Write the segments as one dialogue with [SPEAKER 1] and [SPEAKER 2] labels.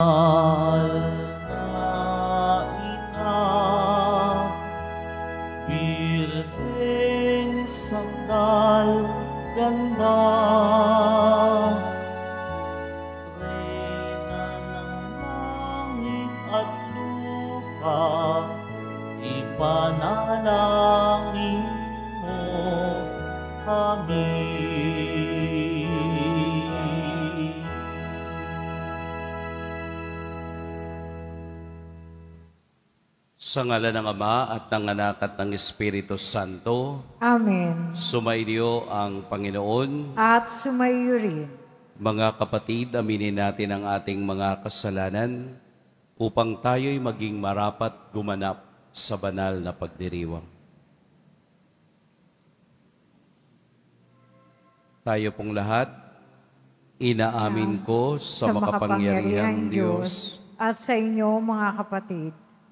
[SPEAKER 1] 啊。
[SPEAKER 2] Sa ngala ng Ama at ng Anak at ng Espiritu Santo.
[SPEAKER 3] Amen.
[SPEAKER 2] Sumaiyo ang Panginoon.
[SPEAKER 3] At sumaiyo rin.
[SPEAKER 2] Mga kapatid, aminin natin ang ating mga kasalanan upang tayo'y maging marapat gumanap sa banal na pagdiriwang. Tayo pong lahat, inaamin ko sa makapangyarihang Diyos
[SPEAKER 3] at sa inyo mga kapatid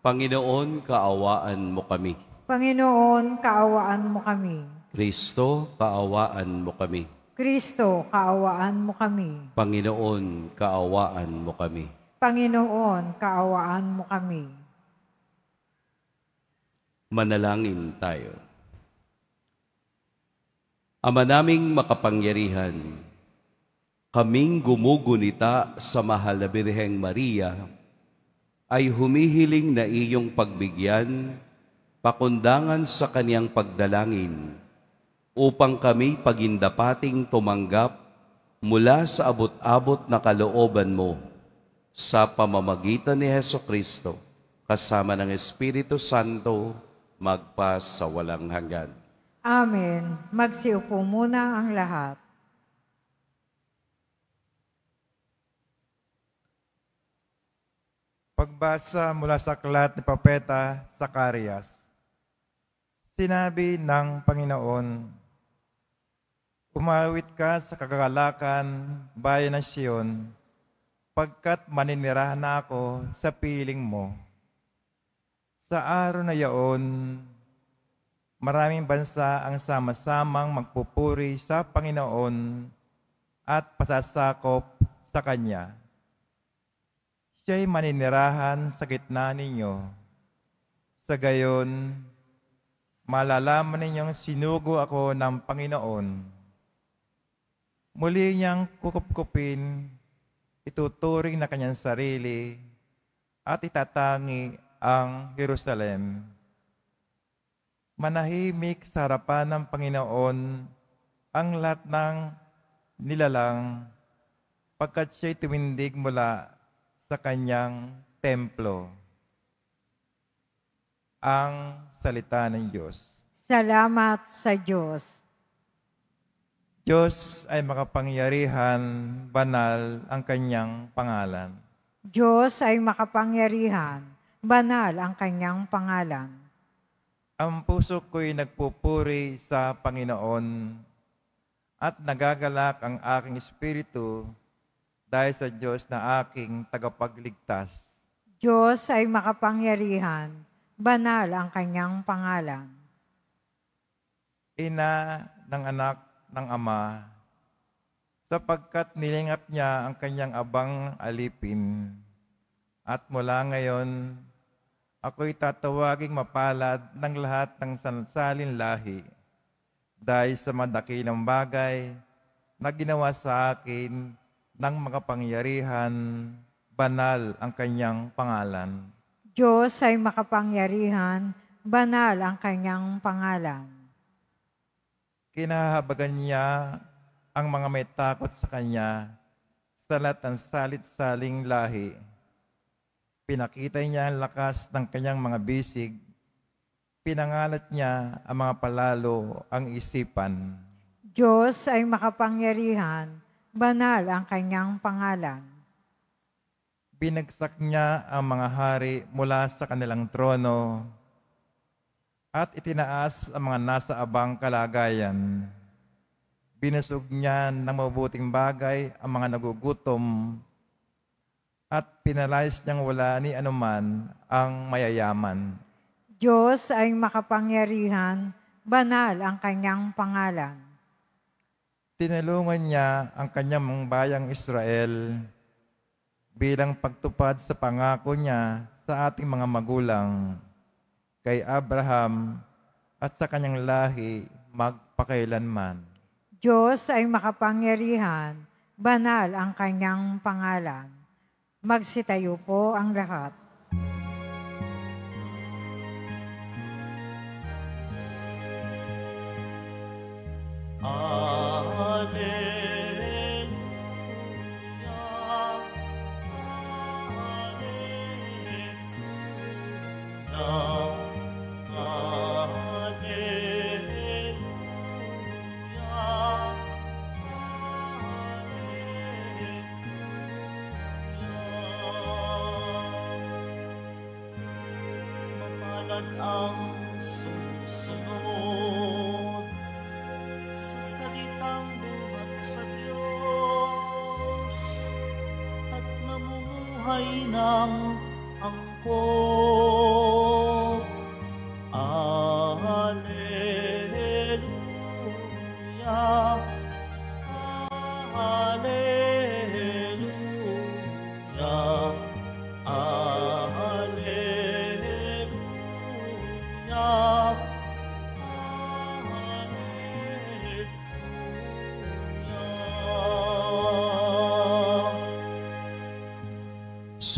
[SPEAKER 2] Panginoon, kaawaan mo kami.
[SPEAKER 3] Panginoon, kaawaan mo kami.
[SPEAKER 2] Kristo, kaawaan mo kami.
[SPEAKER 3] Kristo, kaawaan mo kami.
[SPEAKER 2] Panginoon, kaawaan mo kami.
[SPEAKER 3] Panginoon, kaawaan mo kami.
[SPEAKER 2] Manalangin tayo. Ama naming makapangyarihan, kaming gumugunita sa Mahal na Birheng Maria, ay humihiling na iyong pagbigyan, pakundangan sa kaniyang pagdalangin, upang kami pagindapating tumanggap mula sa abot-abot na kalooban mo sa pamamagitan ni Heso Kristo kasama ng Espiritu Santo magpa sa walang hanggan.
[SPEAKER 3] Amen. Magsiupo muna ang lahat.
[SPEAKER 4] Pagbasa mula sa aklat ni Papeta Sakarias. Sinabi ng Panginoon, Umawit ka sa kagalakan, bayan ng Sion, pagkat maninirahan na ako sa piling mo. Sa araw na yaon, maraming bansa ang sama-samang magpupuri sa Panginoon at pasasakop sa Kanya siya'y maninirahan sa gitna ninyo. Sa gayon, malalaman ninyong sinugo ako ng Panginoon. Muli niyang kukupkupin, ituturing na kanyang sarili, at itatangi ang Jerusalem. Manahimik sa harapan ng Panginoon ang lahat ng nilalang pagkat siya'y tumindig mula sa kanyang templo ang salita ng Diyos.
[SPEAKER 3] Salamat sa Diyos.
[SPEAKER 4] Diyos ay makapangyarihan, banal ang kanyang pangalan.
[SPEAKER 3] Diyos ay makapangyarihan, banal ang kanyang pangalan.
[SPEAKER 4] Ang puso ko'y nagpupuri sa Panginoon at nagagalak ang aking espiritu dahil sa Diyos na aking tagapagligtas.
[SPEAKER 3] Diyos ay makapangyarihan, banal ang kanyang pangalan.
[SPEAKER 4] Ina ng anak ng ama, sapagkat nilingap niya ang kanyang abang alipin. At mula ngayon, ako'y tatawaging mapalad ng lahat ng sansalin lahi dahil sa madakilang bagay na ginawa sa akin ng makapangyarihan, banal ang kanyang pangalan.
[SPEAKER 3] Diyos ay makapangyarihan, banal ang kanyang pangalan.
[SPEAKER 4] Kinahabagan niya ang mga may takot sa kanya sa lahat ng salit-saling lahi. Pinakita niya ang lakas ng kanyang mga bisig. Pinangalat niya ang mga palalo ang isipan.
[SPEAKER 3] Diyos ay makapangyarihan, banal ang kanyang pangalan.
[SPEAKER 4] Binagsak niya ang mga hari mula sa kanilang trono at itinaas ang mga nasa abang kalagayan. Binusog niya ng mabuting bagay ang mga nagugutom at pinalayas niyang wala ni anuman ang mayayaman.
[SPEAKER 3] Diyos ay makapangyarihan, banal ang kanyang pangalan
[SPEAKER 4] tinulungan niya ang kanyang mga bayang Israel bilang pagtupad sa pangako niya sa ating mga magulang kay Abraham at sa kanyang lahi magpakailanman.
[SPEAKER 3] Diyos ay makapangyarihan, banal ang kanyang pangalan. Magsitayo po ang lahat.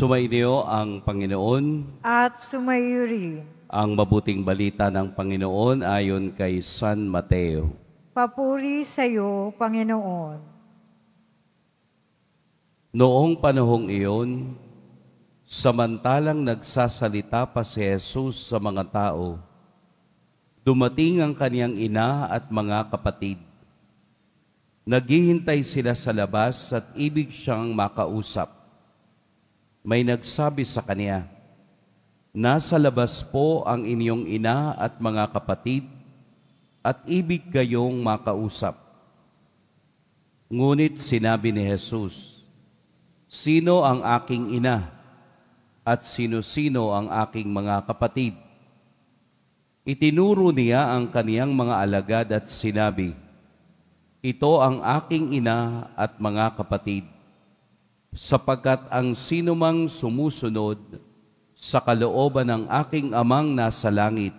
[SPEAKER 2] Sumaiyo ang Panginoon
[SPEAKER 3] at sumaiyo rin
[SPEAKER 2] ang mabuting balita ng Panginoon ayon kay San Mateo.
[SPEAKER 3] Papuri sa iyo, Panginoon.
[SPEAKER 2] Noong panahong iyon, samantalang nagsasalita pa si Jesus sa mga tao, dumating ang kaniyang ina at mga kapatid. Naghihintay sila sa labas at ibig siyang makausap may nagsabi sa kanya, Nasa labas po ang inyong ina at mga kapatid, at ibig kayong makausap. Ngunit sinabi ni Jesus, Sino ang aking ina at sino-sino ang aking mga kapatid? Itinuro niya ang kaniyang mga alagad at sinabi, Ito ang aking ina at mga kapatid sapagkat ang sinumang sumusunod sa kalooban ng aking amang nasa langit,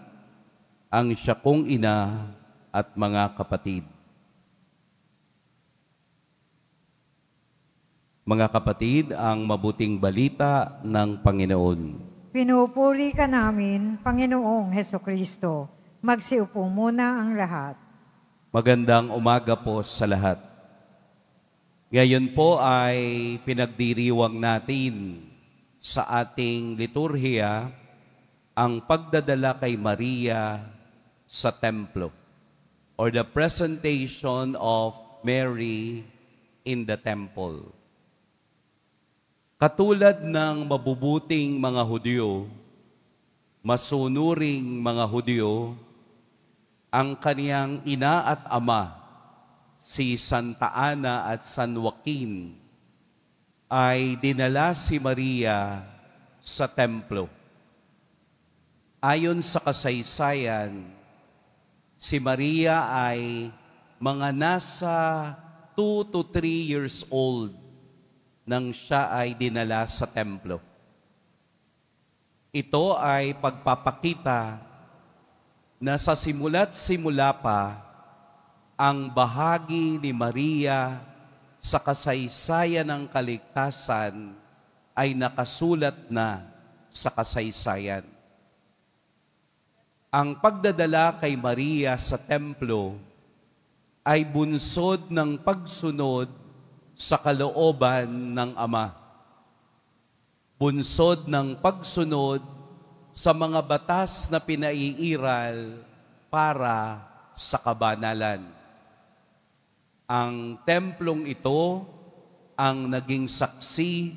[SPEAKER 2] ang siya kong ina at mga kapatid. Mga kapatid, ang mabuting balita ng Panginoon.
[SPEAKER 3] Pinupuri ka namin, Panginoong Heso Kristo. Magsiupo muna ang lahat.
[SPEAKER 2] Magandang umaga po sa lahat. Ngayon po ay pinagdiriwang natin sa ating liturhiya ang pagdadala kay Maria sa templo or the presentation of Mary in the temple. Katulad ng mabubuting mga Hudyo, masunuring mga Hudyo, ang kaniyang ina at ama si Santa Ana at San Joaquin ay dinala si Maria sa templo. Ayon sa kasaysayan, si Maria ay mga nasa 2 to 3 years old nang siya ay dinala sa templo. Ito ay pagpapakita na sa simula't simula pa, ang bahagi ni Maria sa kasaysayan ng kaligtasan ay nakasulat na sa kasaysayan. Ang pagdadala kay Maria sa templo ay bunsod ng pagsunod sa kalooban ng Ama. Bunsod ng pagsunod sa mga batas na pinaiiral para sa kabanalan. Ang templong ito ang naging saksi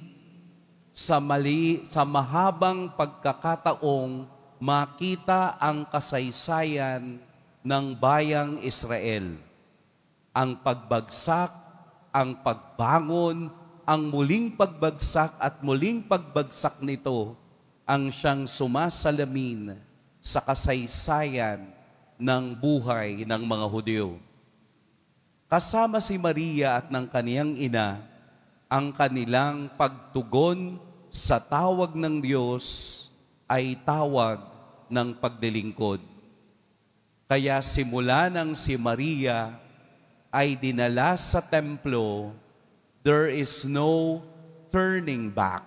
[SPEAKER 2] sa mali sa mahabang pagkakataong makita ang kasaysayan ng bayang Israel. Ang pagbagsak, ang pagbangon, ang muling pagbagsak at muling pagbagsak nito ang siyang sumasalamin sa kasaysayan ng buhay ng mga Hudyo kasama si Maria at ng kaniyang ina, ang kanilang pagtugon sa tawag ng Diyos ay tawag ng pagdilingkod. Kaya simula nang si Maria ay dinala sa templo, there is no turning back.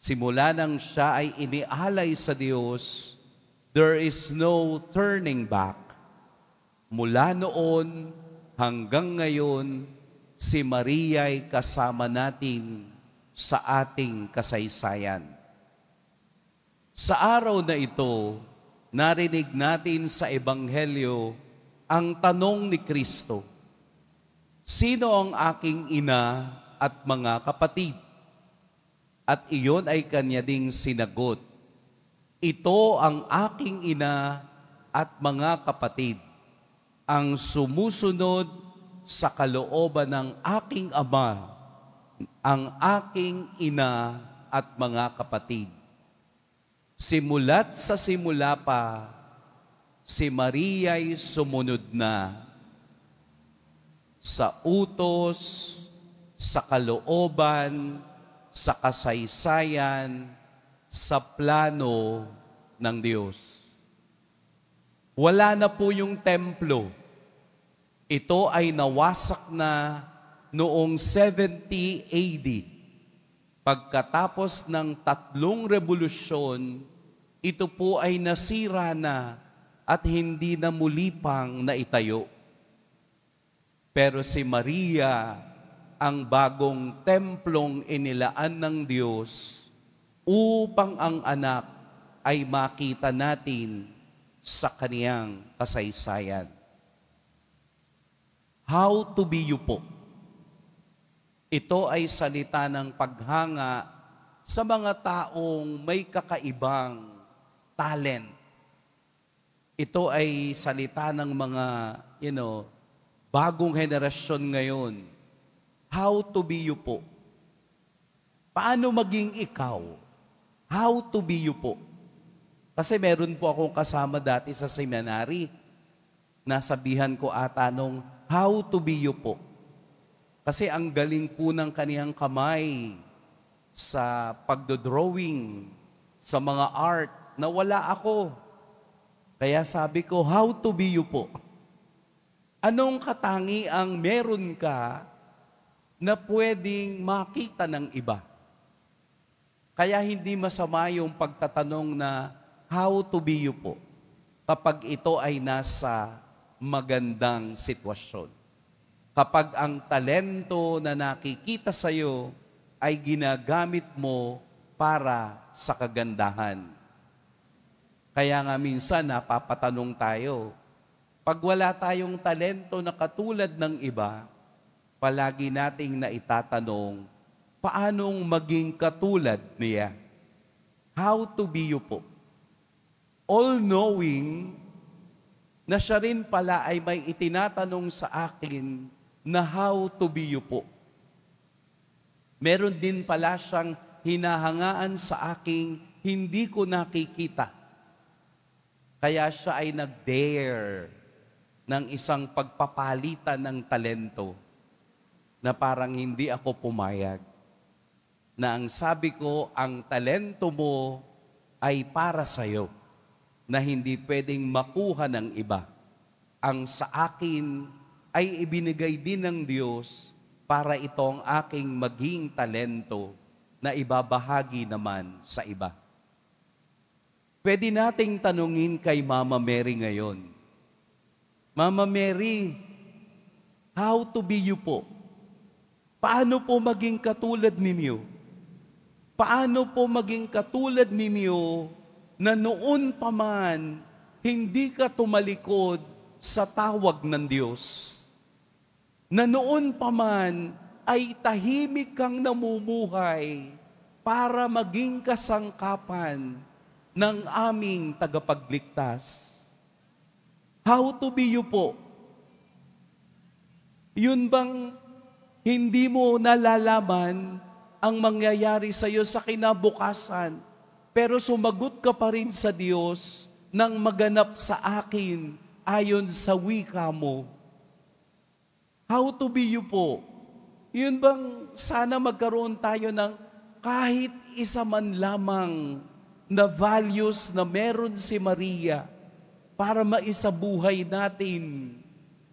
[SPEAKER 2] Simula nang siya ay inialay sa Diyos, there is no turning back. Mula noon, hanggang ngayon, si Maria ay kasama natin sa ating kasaysayan. Sa araw na ito, narinig natin sa Ebanghelyo ang tanong ni Kristo, Sino ang aking ina at mga kapatid? At iyon ay kanya ding sinagot, Ito ang aking ina at mga kapatid ang sumusunod sa kalooban ng aking ama, ang aking ina at mga kapatid. Simulat sa simula pa, si Maria'y sumunod na sa utos, sa kalooban, sa kasaysayan, sa plano ng Diyos. Wala na po yung templo. Ito ay nawasak na noong 70 AD. Pagkatapos ng tatlong revolusyon, ito po ay nasira na at hindi na muli pang naitayo. Pero si Maria, ang bagong templong inilaan ng Diyos upang ang anak ay makita natin sa kaniyang kasaysayan. How to be you po. Ito ay salita ng paghanga sa mga taong may kakaibang talent. Ito ay salita ng mga, you know, bagong henerasyon ngayon. How to be you po. Paano maging ikaw? How to be you po. Kasi meron po akong kasama dati sa seminary. Nasabihan ko ata nung, how to be you po. Kasi ang galing po ng kaniyang kamay sa pagdodrawing, sa mga art, na wala ako. Kaya sabi ko, how to be you po. Anong katangi ang meron ka na pwedeng makita ng iba? Kaya hindi masama yung pagtatanong na how to be you po kapag ito ay nasa magandang sitwasyon. Kapag ang talento na nakikita sa iyo ay ginagamit mo para sa kagandahan. Kaya nga minsan napapatanong tayo, pag wala tayong talento na katulad ng iba, palagi nating naitatanong, paanong maging katulad niya? How to be you po? all-knowing na siya rin pala ay may itinatanong sa akin na how to be you po. Meron din pala siyang hinahangaan sa aking hindi ko nakikita. Kaya siya ay nag-dare ng isang pagpapalitan ng talento na parang hindi ako pumayag. Na ang sabi ko, ang talento mo ay para sa'yo na hindi pwedeng makuha ng iba. Ang sa akin ay ibinigay din ng Diyos para itong aking maging talento na ibabahagi naman sa iba. Pwede nating tanungin kay Mama Mary ngayon. Mama Mary, how to be you po? Paano po maging katulad ninyo? Paano po maging katulad ninyo na noon pa man, hindi ka tumalikod sa tawag ng Diyos. Na noon pa man, ay tahimik kang namumuhay para maging kasangkapan ng aming tagapagligtas. How to be you po? Yun bang hindi mo nalalaman ang mangyayari sa iyo sa kinabukasan pero sumagot ka pa rin sa Diyos nang maganap sa akin ayon sa wika mo. How to be you po? Yun bang sana magkaroon tayo ng kahit isa man lamang na values na meron si Maria para maisabuhay natin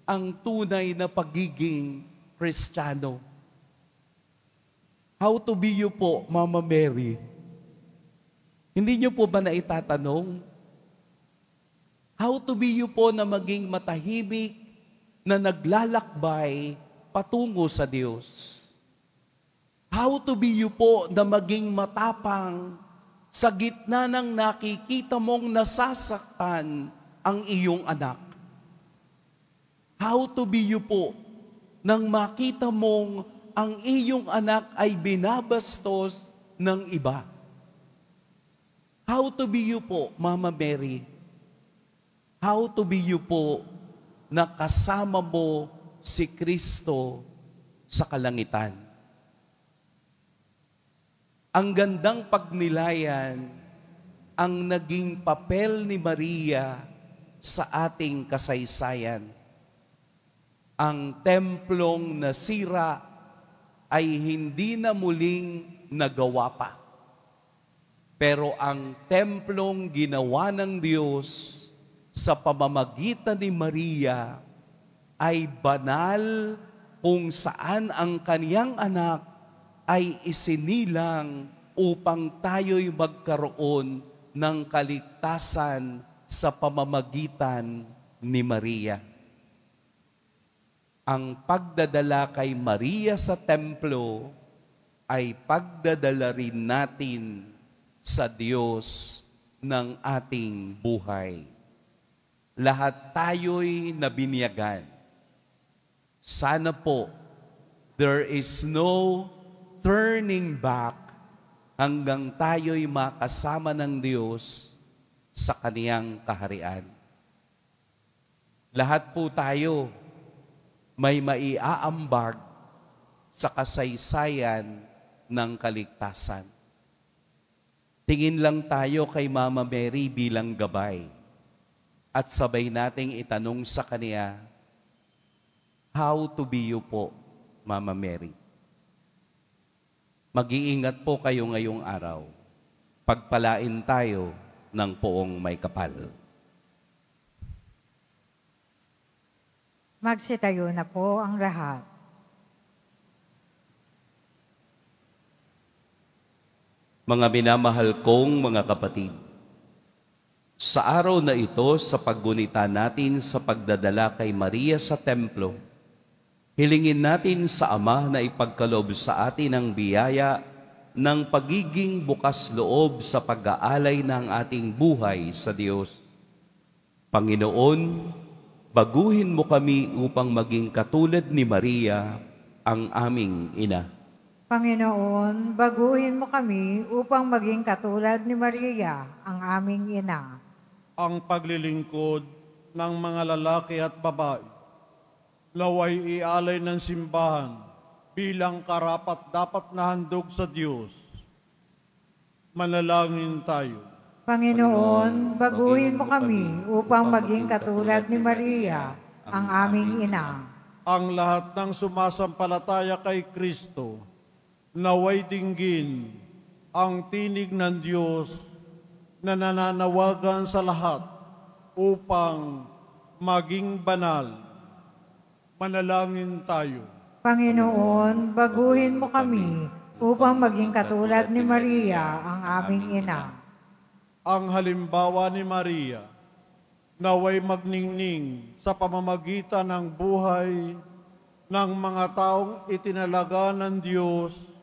[SPEAKER 2] ang tunay na pagiging Kristiyano. How to be you po, Mama Mary? Hindi niyo po ba naitatanong? How to be you po na maging matahimik, na naglalakbay patungo sa Diyos. How to be you po na maging matapang sa gitna ng nakikita mong nasasaktan ang iyong anak. How to be you po nang makita mong ang iyong anak ay binabastos ng iba. How to be you po, Mama Mary. How to be you po na kasama mo si Kristo sa kalangitan. Ang gandang pagnilayan ang naging papel ni Maria sa ating kasaysayan. Ang templong nasira ay hindi na muling nagawa pa pero ang templong ginawa ng Diyos sa pamamagitan ni Maria ay banal kung saan ang kaniyang anak ay isinilang upang tayo'y magkaroon ng kaligtasan sa pamamagitan ni Maria. Ang pagdadala kay Maria sa templo ay pagdadala rin natin sa Diyos ng ating buhay. Lahat tayo'y nabinyagan. Sana po, there is no turning back hanggang tayo'y makasama ng Diyos sa kaniyang kaharian. Lahat po tayo may maiaambag sa kasaysayan ng kaligtasan. Tingin lang tayo kay Mama Mary bilang gabay at sabay nating itanong sa kaniya, How to be you po, Mama Mary? Mag-iingat po kayo ngayong araw. Pagpalain tayo ng poong may kapal.
[SPEAKER 3] Magsitayo na po ang lahat.
[SPEAKER 2] mga minamahal kong mga kapatid. Sa araw na ito, sa paggunita natin sa pagdadala kay Maria sa templo, hilingin natin sa Ama na ipagkaloob sa atin ang biyaya ng pagiging bukas loob sa pag-aalay ng ating buhay sa Diyos. Panginoon, baguhin mo kami upang maging katulad ni Maria, ang aming ina.
[SPEAKER 3] Panginoon, baguhin mo kami upang maging katulad ni Maria, ang aming ina.
[SPEAKER 5] Ang paglilingkod ng mga lalaki at babae, laway ialay ng simbahan bilang karapat dapat na handog sa Diyos. Manalangin tayo.
[SPEAKER 3] Panginoon, baguhin mo kami upang maging katulad ni Maria, ang aming ina.
[SPEAKER 5] Ang lahat ng sumasampalataya kay Kristo, naway dinggin ang tinig ng Diyos na nananawagan sa lahat upang maging banal. Manalangin tayo.
[SPEAKER 3] Panginoon, baguhin mo kami upang maging katulad ni Maria, ang aming ina.
[SPEAKER 5] Ang halimbawa ni Maria, naway magningning sa pamamagitan ng buhay ng mga taong itinalaga ng Diyos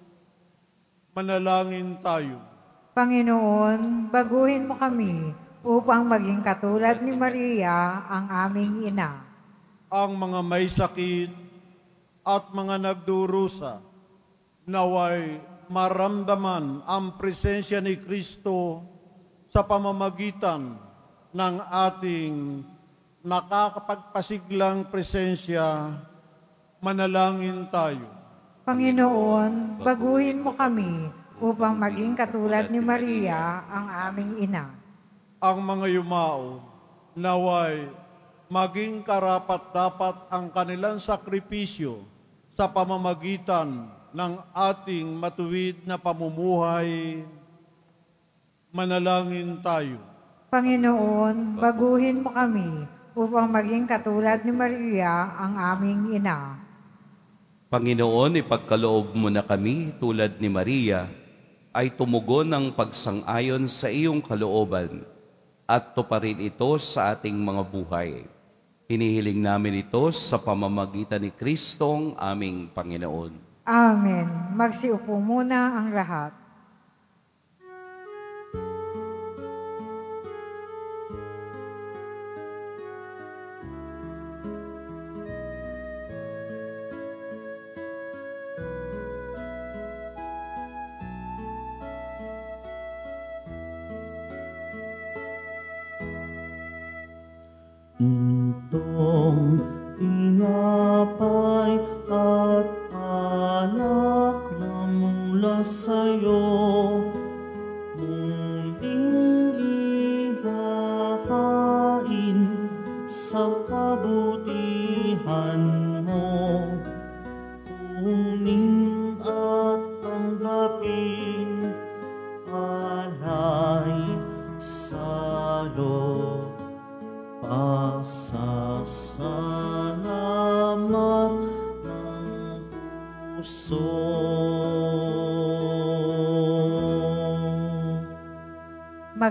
[SPEAKER 5] Manalangin tayo.
[SPEAKER 3] Panginoon, baguhin mo kami upang maging katulad ni Maria, ang aming ina.
[SPEAKER 5] Ang mga may sakit at mga nagdurusa, naway maramdaman ang presensya ni Kristo sa pamamagitan ng ating nakakapagpasiglang presensya, manalangin tayo.
[SPEAKER 3] Panginoon, baguhin mo kami upang maging katulad ni Maria, ang aming ina.
[SPEAKER 5] Ang mga yumao, naway, maging karapat-dapat ang kanilang sakripisyo sa pamamagitan ng ating matuwid na pamumuhay. Manalangin tayo.
[SPEAKER 3] Panginoon, baguhin mo kami upang maging katulad ni Maria, ang aming ina
[SPEAKER 2] Panginoon, ipagkaloob mo na kami tulad ni Maria ay tumugon ng pagsang-ayon sa iyong kalooban at tuparin ito sa ating mga buhay. Hinihiling namin ito sa pamamagitan ni Kristong aming Panginoon.
[SPEAKER 3] Amen. Magsiupo muna ang lahat.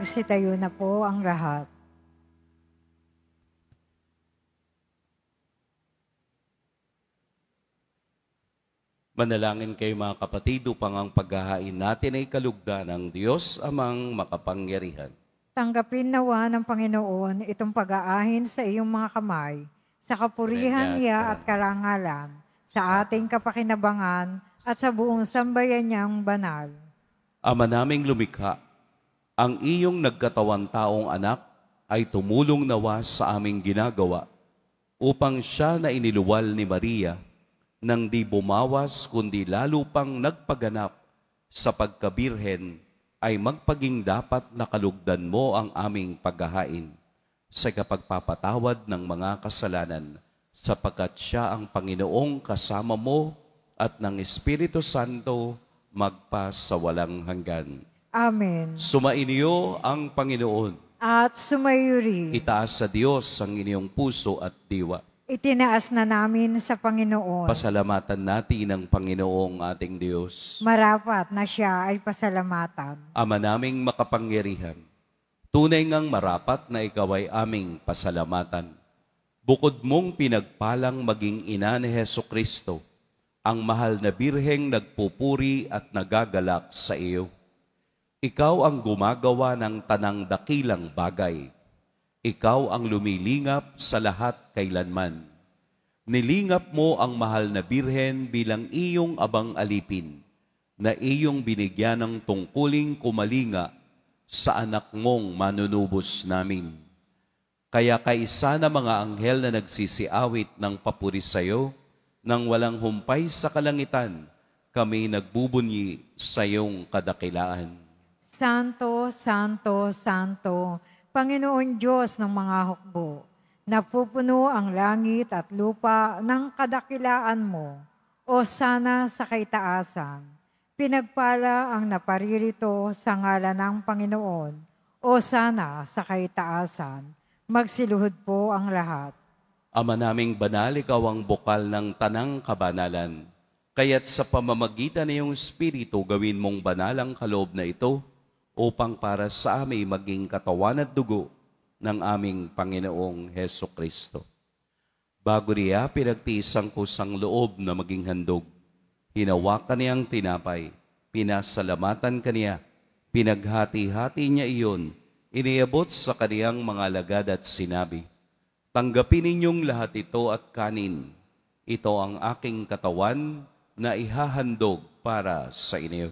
[SPEAKER 3] nagsitayo na po ang Rahab.
[SPEAKER 2] Manalangin kayo mga kapatid upang ang paghahain natin ay kalugda ng Diyos amang makapangyarihan.
[SPEAKER 3] Tanggapin nawa ng Panginoon itong pag-aahin sa iyong mga kamay, sa kapurihan niya at karangalan, sa ating kapakinabangan at sa buong sambayan niyang banal.
[SPEAKER 2] Ama naming lumikha, ang iyong nagkatawan taong anak ay tumulong nawa sa aming ginagawa upang siya na iniluwal ni Maria nang di bumawas kundi lalo pang nagpaganap sa pagkabirhen ay magpaging dapat nakalugdan mo ang aming paghahain sa kapagpapatawad ng mga kasalanan sapagkat siya ang Panginoong kasama mo at ng Espiritu Santo magpa sa walang hanggan.
[SPEAKER 3] Amen.
[SPEAKER 2] Sumainyo ang Panginoon.
[SPEAKER 3] At rin.
[SPEAKER 2] Itaas sa Diyos ang inyong puso at diwa.
[SPEAKER 3] Itinaas na namin sa Panginoon.
[SPEAKER 2] Pasalamatan natin ang Panginoong ating Diyos.
[SPEAKER 3] Marapat na siya ay pasalamatan.
[SPEAKER 2] Ama naming makapangyarihan, tunay ngang marapat na ikaw ay aming pasalamatan. Bukod mong pinagpalang maging ina ni Heso Kristo, ang mahal na birheng nagpupuri at nagagalak sa iyo ikaw ang gumagawa ng tanang dakilang bagay. Ikaw ang lumilingap sa lahat kailanman. Nilingap mo ang mahal na birhen bilang iyong abang alipin, na iyong binigyan ng tungkuling kumalinga sa anak mong manunubos namin. Kaya kaisa na mga anghel na nagsisiawit ng papuri sa iyo, nang walang humpay sa kalangitan, kami nagbubunyi sa iyong kadakilaan.
[SPEAKER 3] Santo, Santo, Santo, Panginoon Diyos ng mga hukbo, napupuno ang langit at lupa ng kadakilaan mo, o sana sa kaitaasan. Pinagpala ang naparirito sa ngalan ng Panginoon, o sana sa kaitaasan. Magsiluhod po ang lahat.
[SPEAKER 2] Ama naming banal, ikaw ang bukal ng tanang kabanalan. Kaya't sa pamamagitan ng iyong Espiritu, gawin mong banal ang kaloob na ito upang para sa amin maging katawan at dugo ng aming Panginoong Heso Kristo. Bago niya pinagtiisang kusang loob na maging handog, hinawakan niya ang tinapay, pinasalamatan kaniya, pinaghati-hati niya iyon, iniabot sa kaniyang mga lagad at sinabi, Tanggapin ninyong lahat ito at kanin. Ito ang aking katawan na ihahandog para sa inyo.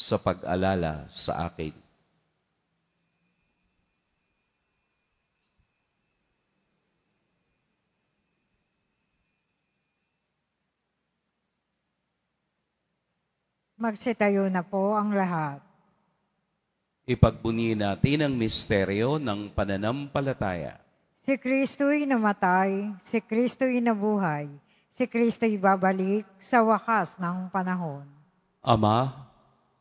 [SPEAKER 2] sa pag-alala sa akin.
[SPEAKER 3] Magsitayo na po ang lahat.
[SPEAKER 2] Ipagbunyi natin ang misteryo ng pananampalataya.
[SPEAKER 3] Si Kristo'y namatay, si Kristo'y nabuhay, si Kristo'y babalik sa wakas ng panahon.
[SPEAKER 2] Ama,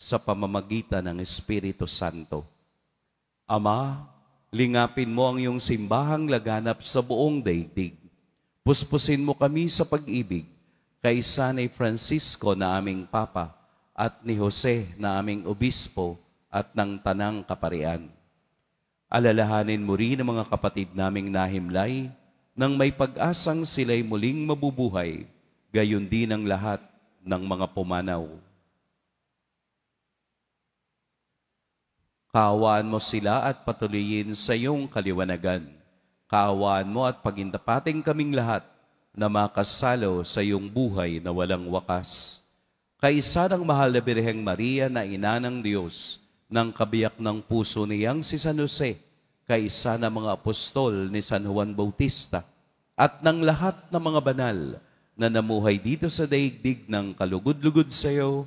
[SPEAKER 2] sa pamamagitan ng Espiritu Santo. Ama, lingapin mo ang iyong simbahang laganap sa buong daigdig. Puspusin mo kami sa pag-ibig kay Sanay Francisco na aming Papa at ni Jose na aming Obispo at ng Tanang Kaparian. Alalahanin mo rin ang mga kapatid naming nahimlay nang may pag-asang sila'y muling mabubuhay, gayon din ang lahat ng mga pumanaw Kaawaan mo sila at patuloyin sa iyong kaliwanagan. Kaawaan mo at pagindapating kaming lahat na makasalo sa iyong buhay na walang wakas. Kaisa ng mahal na Birheng Maria na ina ng Diyos, ng kabiyak ng puso niyang si San Jose, kaisa ng mga apostol ni San Juan Bautista, at ng lahat ng mga banal na namuhay dito sa daigdig ng kalugod-lugod sa iyo,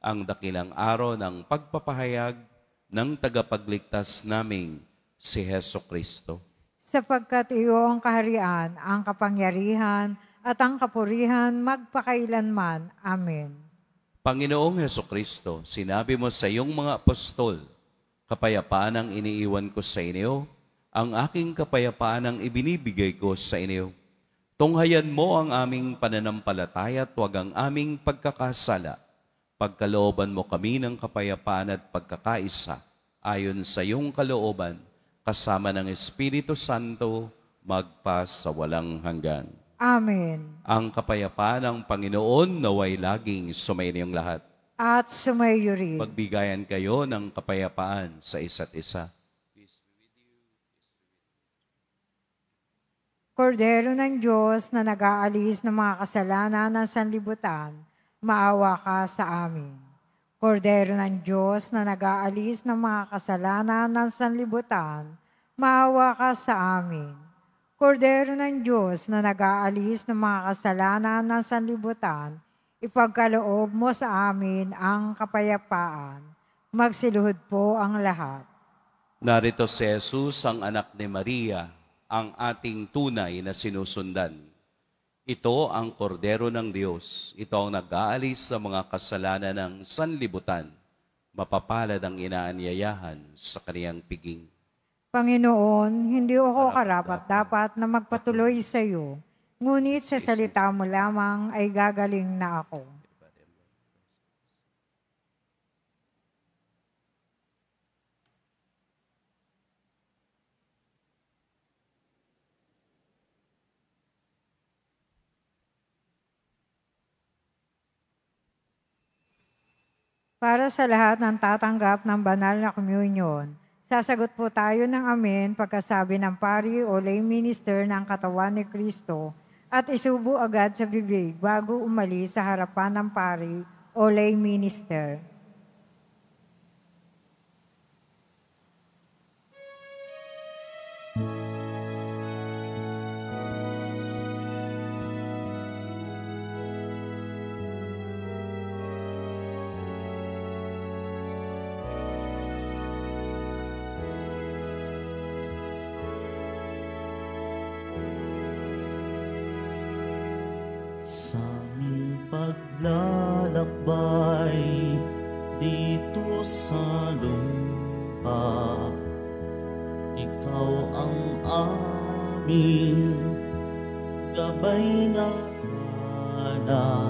[SPEAKER 2] ang dakilang araw ng pagpapahayag ng tagapagligtas naming si Heso Kristo.
[SPEAKER 3] Sapagkat iyo ang kaharian, ang kapangyarihan, at ang kapurihan magpakailanman. Amen.
[SPEAKER 2] Panginoong Heso Kristo, sinabi mo sa iyong mga apostol, Kapayapaan ang iniiwan ko sa inyo, ang aking kapayapaan ang ibinibigay ko sa inyo. Tunghayan mo ang aming pananampalataya at huwag ang aming pagkakasala pagkalooban mo kami ng kapayapaan at pagkakaisa ayon sa iyong kalooban kasama ng Espiritu Santo magpa sa walang hanggan.
[SPEAKER 3] Amen.
[SPEAKER 2] Ang kapayapaan ng Panginoon naway laging sumayin iyong lahat.
[SPEAKER 3] At sumayo rin.
[SPEAKER 2] Pagbigayan kayo ng kapayapaan sa isa't isa.
[SPEAKER 3] Kordero ng Diyos na nag-aalis ng mga kasalanan ng sanlibutan, maawa ka sa amin. Kordero ng Diyos na nag-aalis ng mga kasalanan ng sanlibutan, maawa ka sa amin. Kordero ng Diyos na nag-aalis ng mga kasalanan ng sanlibutan, ipagkaloob mo sa amin ang kapayapaan. Magsiluhod po ang lahat.
[SPEAKER 2] Narito si Jesus, ang anak ni Maria, ang ating tunay na sinusundan. Ito ang kordero ng Diyos. Ito ang nag-aalis sa mga kasalanan ng sanlibutan. Mapapalad ang inaanyayahan sa kaniyang piging.
[SPEAKER 3] Panginoon, hindi ako karapat-dapat na magpatuloy sa iyo, ngunit sa salita mo lamang ay gagaling na ako. para sa lahat ng tatanggap ng banal na communion. Sasagot po tayo ng amen pagkasabi ng pari o lay minister ng katawan ni Kristo at isubo agad sa bibig bago umalis sa harapan ng pari o lay minister. thank you
[SPEAKER 1] naglalakbay dito sa lumpa Ikaw ang amin gabay na tala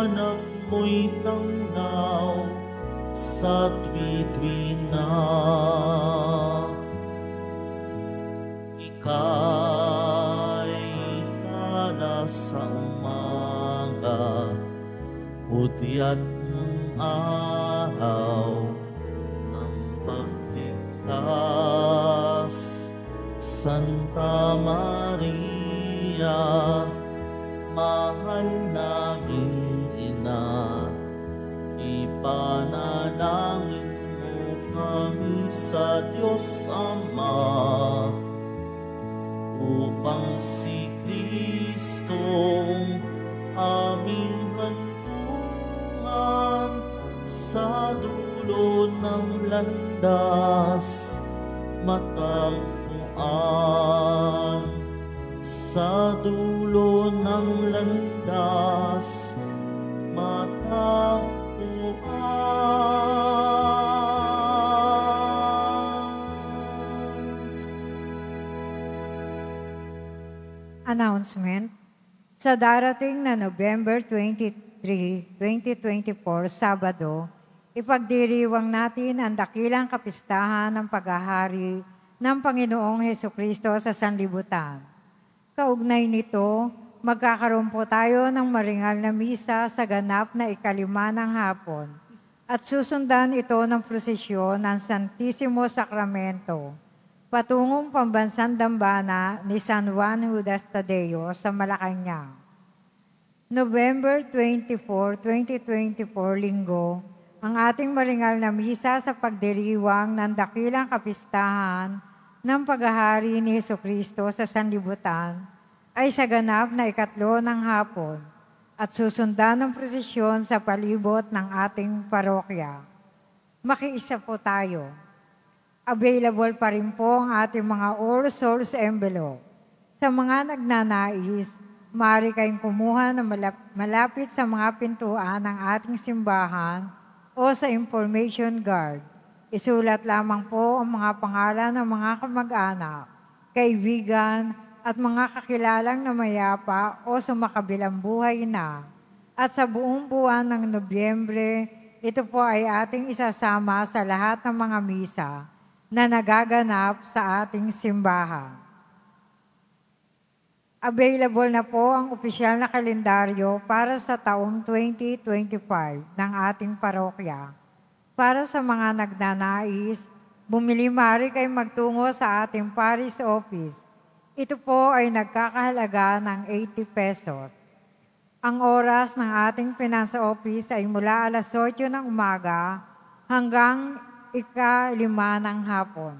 [SPEAKER 1] anak mo'y tanglaw sa tuwi-tuwi na. Ika'y tala sa umaga, hudyat ng araw ng pagligtas. Santa Maria, sa Diyos Ama upang si Kristo aming hantungan sa dulo ng landas matagpuan sa dulo ng landas
[SPEAKER 3] announcement, sa darating na November 23, 2024, Sabado, ipagdiriwang natin ang dakilang kapistahan ng paghahari ng Panginoong Heso Kristo sa Sanlibutan. Kaugnay nito, magkakaroon po tayo ng maringal na misa sa ganap na ikalima ng hapon at susundan ito ng prosesyon ng Santisimo Sakramento patungong pambansang dambana ni San Juan Judas Tadeo sa Malacanang. November 24, 2024, Linggo, ang ating maringal na misa sa pagdiriwang ng dakilang kapistahan ng paghahari ni Heso Kristo sa sanlibutan ay sa ganap na ikatlo ng hapon at susundan ng prosesyon sa palibot ng ating parokya. Makiisa po tayo. Available pa rin po ang ating mga All Souls envelope. Sa mga nagnanais, maaari kayong kumuha na malapit sa mga pintuan ng ating simbahan o sa information guard. Isulat lamang po ang mga pangalan ng mga kamag-anak, kaibigan, at mga kakilalang namayapa o sumakabilang buhay na. At sa buong buwan ng Nobyembre, ito po ay ating isasama sa lahat ng mga misa na nagaganap sa ating simbahan. Available na po ang opisyal na kalendaryo para sa taong 2025 ng ating parokya. Para sa mga nagnanais, bumili mari kay magtungo sa ating parish office. Ito po ay nagkakahalaga ng 80 pesos. Ang oras ng ating finance office ay mula alas 8 ng umaga hanggang ika-lima ng hapon.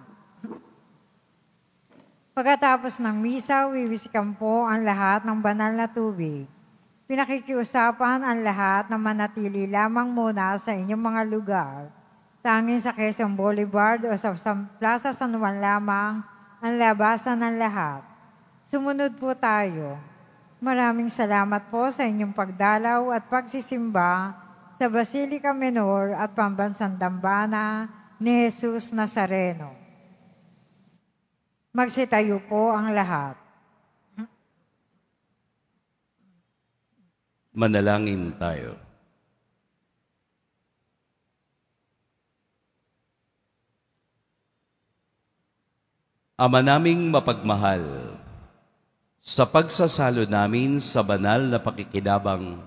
[SPEAKER 3] Pagkatapos ng misa, wiwisikan po ang lahat ng banal na tubig. Pinakikiusapan ang lahat na manatili lamang muna sa inyong mga lugar, tanging sa Quezon Boulevard o sa Plaza San Juan lamang ang labasan ng lahat. Sumunod po tayo. Maraming salamat po sa inyong pagdalaw at pagsisimba sa Basilica Menor at Pambansang Dambana ni Jesus Nazareno. Magsitayo po ang lahat.
[SPEAKER 2] Manalangin tayo. Ama naming mapagmahal, sa pagsasalo namin sa banal na pakikidabang,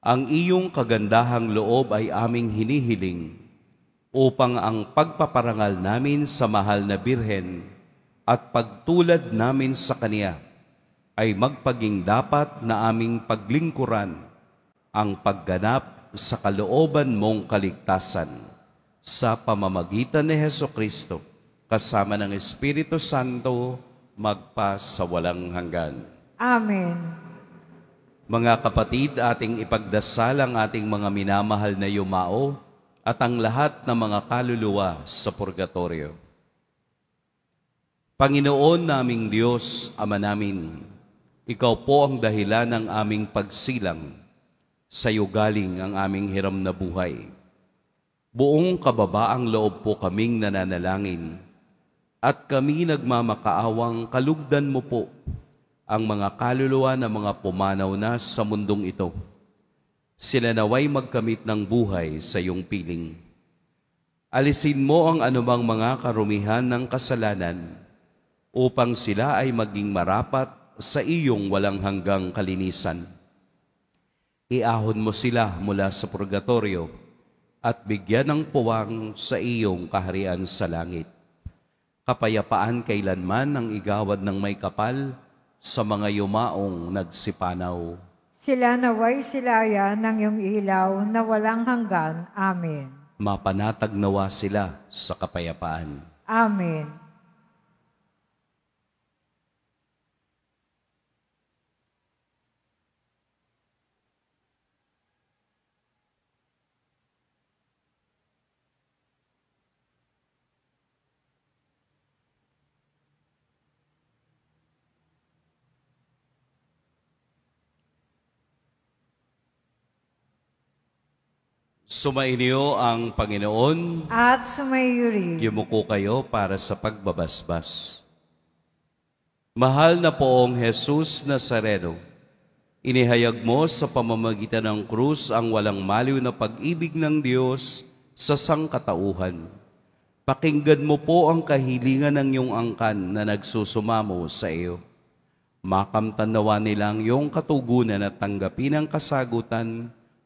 [SPEAKER 2] ang iyong kagandahang loob ay aming hinihiling upang ang pagpaparangal namin sa mahal na Birhen at pagtulad namin sa Kaniya ay magpaging dapat na aming paglingkuran ang pagganap sa kalooban mong kaligtasan sa pamamagitan ni Heso Kristo kasama ng Espiritu Santo magpa sa walang hanggan. Amen. Mga kapatid, ating ipagdasal ang ating mga minamahal na yumao at ang lahat ng mga kaluluwa sa purgatorio. Panginoon naming Diyos, Ama namin, Ikaw po ang dahilan ng aming pagsilang, sa iyo galing ang aming hiram na buhay. Buong kababaang loob po kaming nananalangin, at kami nagmamakaawang kalugdan mo po ang mga kaluluwa na mga pumanaw na sa mundong ito sila naway magkamit ng buhay sa iyong piling. Alisin mo ang anumang mga karumihan ng kasalanan upang sila ay maging marapat sa iyong walang hanggang kalinisan. Iahon mo sila mula sa purgatorio at bigyan ng puwang sa iyong kaharian sa langit. Kapayapaan kailanman ang igawad ng may kapal sa mga yumaong nagsipanaw.
[SPEAKER 3] Sila naway silaya ng iyong ilaw na walang hanggan. Amen.
[SPEAKER 2] Mapanatag nawa sila sa kapayapaan.
[SPEAKER 3] Amen.
[SPEAKER 2] Sumainyo ang Panginoon
[SPEAKER 3] at sumaiyo rin.
[SPEAKER 2] Yumuko kayo para sa pagbabasbas. Mahal na poong Jesus Nazareno, inihayag mo sa pamamagitan ng krus ang walang maliw na pag-ibig ng Diyos sa sangkatauhan. Pakinggan mo po ang kahilingan ng iyong angkan na nagsusumamo sa iyo. Makamtanawa nilang iyong katugunan at tanggapin ang kasagutan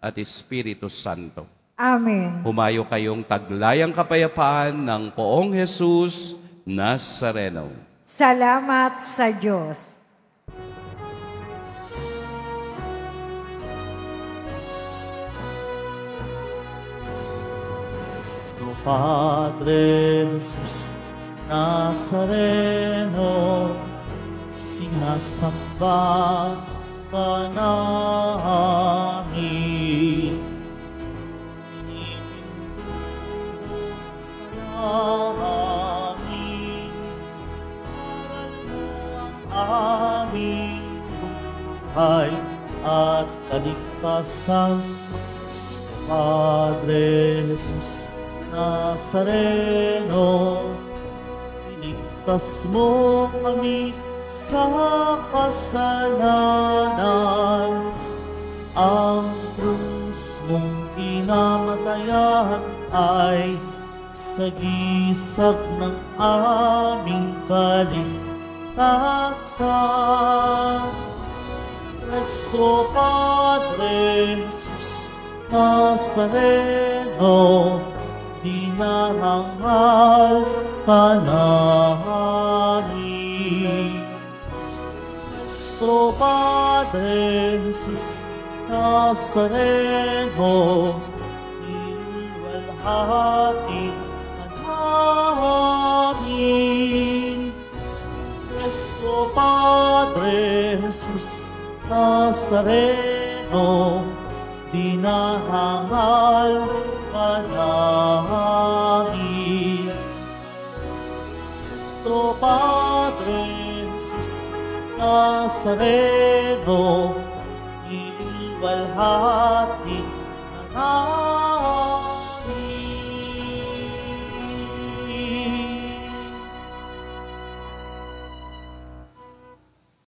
[SPEAKER 2] at Espiritu Santo.
[SPEAKER 3] Amen.
[SPEAKER 2] Humayo kayong taglayang kapayapaan ng poong Jesus Nazareno.
[SPEAKER 3] Salamat sa Diyos.
[SPEAKER 1] Cristo Padre Jesus Nazareno, sinasamba kaligtasan sa Padre Jesus Nazareno. Iligtas mo kami sa kasalanan ang krus mong pinamatayan ay sagisag ng aming kaligtasan. Presto Padre Jesus Nazareno, dinarangal ka nuestro Padre Jesús Nazareno, sino el hati anamin. Nuestro Padre Jesús Nazareno, dinahangal ka namin. Nuestro Padre na sareno, iniwalhati na